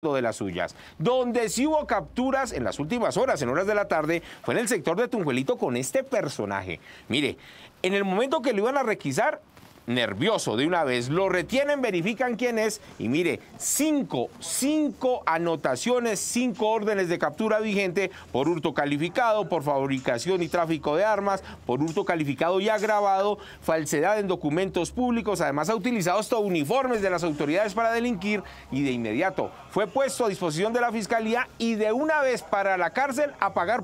de las suyas. Donde sí hubo capturas en las últimas horas, en horas de la tarde, fue en el sector de Tunjuelito con este personaje. Mire, en el momento que lo iban a requisar, nervioso de una vez, lo retienen, verifican quién es y mire, cinco, cinco anotaciones, cinco órdenes de captura vigente por hurto calificado, por fabricación y tráfico de armas, por hurto calificado y agravado, falsedad en documentos públicos, además ha utilizado estos uniformes de las autoridades para delinquir y de inmediato fue puesto a disposición de la Fiscalía y de una vez para la cárcel a pagar